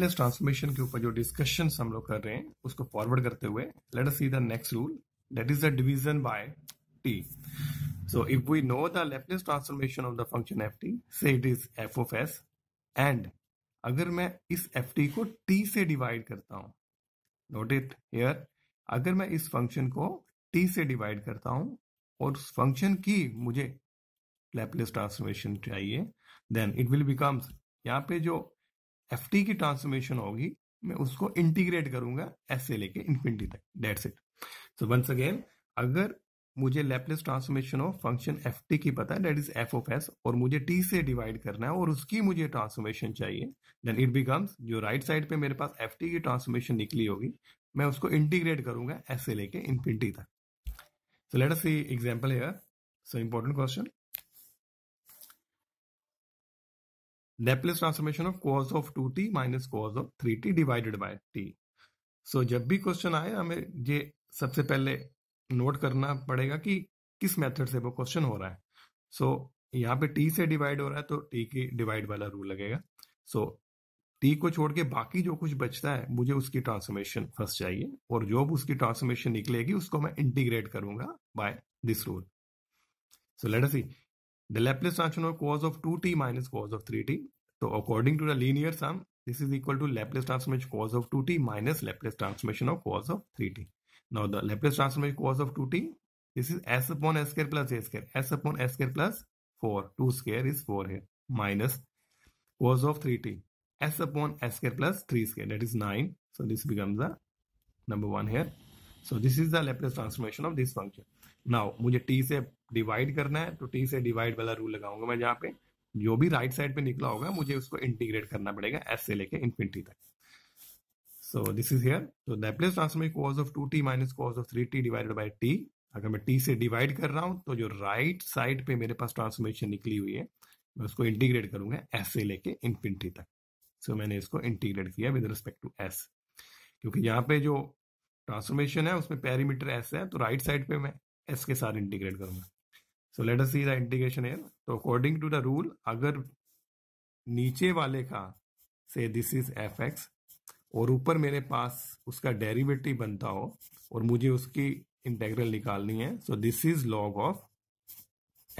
Lossless transformation के ऊपर जो डिस्कशन हम लोग कर रहे हैं उसको फॉरवर्ड करते हुए let us see the next rule that is the division by t so if we know the the transformation of the function f t से it is f of s and अगर मैं इस f t को t से divide करता हूं note it here अगर मैं इस फंक्शन को टी से डिवाइड करता हूं और उस फंक्शन की मुझे लैपलेस ट्रांसफॉर्मेशन चाहिए देन इट विल बिकम्स यहाँ पे जो एफ की ट्रांसफॉर्मेशन होगी मैं उसको इंटीग्रेट करूंगा एस से लेके इन्फिनिटी तक that's it so once again अगर मुझे Laplace transformation of function f t की पता है that is f of s और मुझे टी से डिवाइड करना है और उसकी मुझे ट्रांसफॉर्मेशन चाहिए देन इट बिकम्स जो राइट right साइड पे मेरे पास एफ टी की ट्रांसफॉर्मेशन निकली होगी मैं उसको इंटीग्रेट करूंगा एस से लेके इन्फिनिटी तक so let us see example here so important question Laplace transformation of cos of two t minus cos of three t divided by t so जब भी क्वेश्चन आए हमें ये सबसे पहले नोट करना पड़ेगा कि किस मेथड से वो क्वेश्चन हो रहा है सो so, यहाँ पे टी से डिवाइड हो रहा है तो टी के डिवाइड वाला रूल लगेगा सो so, टी को छोड़ के बाकी जो कुछ बचता है मुझे उसकी ट्रांसफॉर्मेशन फर्स्ट चाहिए और जो भी उसकी ट्रांसफॉर्मेशन निकलेगी उसको मैं इंटीग्रेट करूंगा by this rule so let us see The Laplace transform of cos of 2t minus cos of 3t. So according to the linear sum, this is equal to Laplace transformation cos of 2t minus Laplace transformation of cos of 3t. Now the Laplace transformation cos of 2t, this is s upon s square plus a square. s upon s square plus 4. 2 square is 4 here. Minus cos of 3t. s upon s square plus 3 square. That is 9. So this becomes the number 1 here. So this is the Laplace transformation of this function. Now mujhe t se divide करना है तो T से divide वाला rule लगाऊंगा मैं जहाँ पे जो भी राइट साइड पे निकला होगा मुझे उसको इंटीग्रेट करना पड़ेगा एस से लेके इन्फिनिटी तक सो दिस इज हियर तो Laplace transform cos of two t minus cos of three t divided by t अगर मैं टी से डिवाइड कर रहा हूँ तो जो राइट right साइड पे मेरे पास ट्रांसफॉर्मेशन निकली हुई है मैं उसको इंटीग्रेट करूंगा एस से लेके इन्फिनिटी तक सो so, मैंने इसको इंटीग्रेट किया विद रिस्पेक्ट टू एस क्योंकि यहाँ पे जो ट्रांसफॉर्मेशन है उसमें पेरीमीटर एस है तो राइट right साइड पे मैं एस के साथ इंटीग्रेट करूंगा so let us see the integration here तो अकॉर्डिंग टू द रूल अगर नीचे वाले का से दिस इज एफ एक्स और ऊपर मेरे पास उसका डेरिवेटिव बनता हो और मुझे उसकी इंटेग्रल निकालनी है so this is log of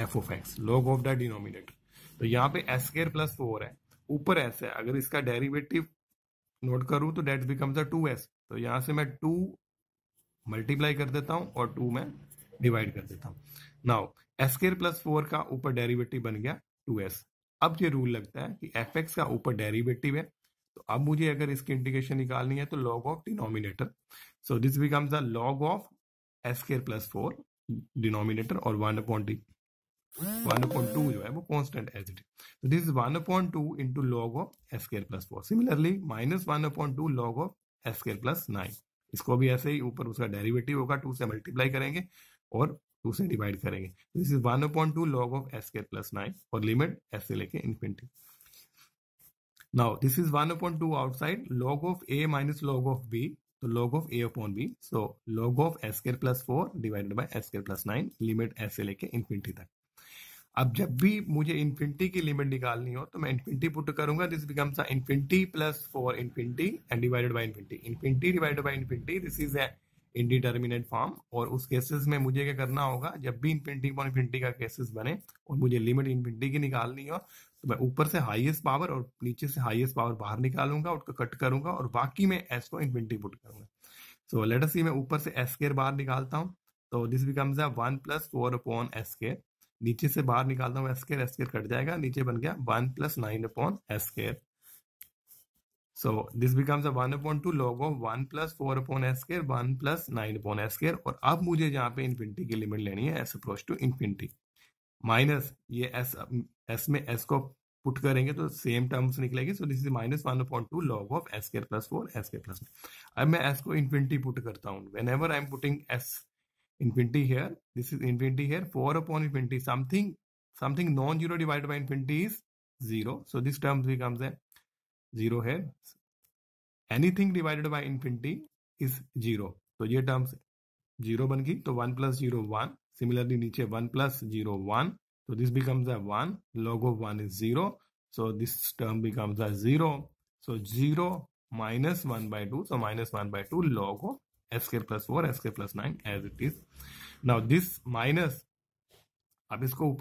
f of x log of the denominator तो यहाँ पे एस केयर प्लस फोर है ऊपर एस है अगर इसका डेरिवेटिव नोट करूं तो that becomes a two s तो यहाँ से मैं टू मल्टीप्लाई कर देता हूँ और टू में डिवाइड कर देता हूँ now s square plus four का ऊपर डेरिवेटिव बन गया टू एस अब ये रूल लगता है कि एफ एक्स का ऊपर डेरिवेटिव है तो अब मुझे अगर इसकी इंटीग्रेशन निकालनी है तो log of denominator so this becomes a log of s square plus four denominator और one upon d one upon two जो है वो constant as it is this is one upon two into log of s square plus four similarly minus one upon two log of s square plus nine इसको भी ऐसे ही ऊपर उसका derivative होगा to से मल्टीप्लाई करेंगे और टू से डिवाइड करेंगे this is one upon two log of s के प्लस नाइन और लिमिट एस से लेके infinity now this is one upon two outside log of a minus log of b तो log of a upon b so log of s square plus four divided by s square plus nine limit s से लेके infinity तक अब जब भी मुझे infinity की limit निकालनी हो तो मैं इन्फिनिटी पुट करूंगा this becomes infinity plus four infinity and divided by infinity infinity divided by infinity this is indeterminate form और उस केसेस में मुझे क्या करना होगा जब भी इन्फिनिटी अपॉन इन्फिनिटी का केसेस बने और मुझे लिमिट इन्फिनिटी की निकालनी हो तो मैं ऊपर से हाईएस्ट पावर और नीचे से हाईएस्ट पावर बाहर निकालूंगा उसको कट करूंगा और बाकी में एस को इन्फिनिटी पुट करूंगा सो लेट अस सी मैं ऊपर से एस केयर बाहर निकालता हूँ तो this becomes one plus four upon s square नीचे से बाहर निकालता हूँ s square s square cut जाएगा नीचे बन गया one plus nine upon s square So this becomes a 1 upon 2 log of 1 plus 4 upon s square 1 plus 9 upon s square और अब मुझे यहाँ पे इन्फिनिटी की लिमिट लेनी है s approach to infinity minus ये s s में s को पुट करेंगे तो सेम टर्म्स निकलेगी so this is minus one upon two log of s के प्लस फोर एस के प्लस अब मैं एस को इन्फिनिटी पुट करता हूँ whenever I am putting s infinity here this is infinity here four upon infinity something something non zero divide by infinity is zero so this terms becomes zero है anything divided by infinity is zero तो ये terms zero बन गई तो one plus zero one similarly नीचे one plus zero one तो this becomes a one log of one is zero so this term becomes a zero so zero minus one by two so minus one by two log of s के plus four s के plus nine as it is now this minus अब इसको ऊपर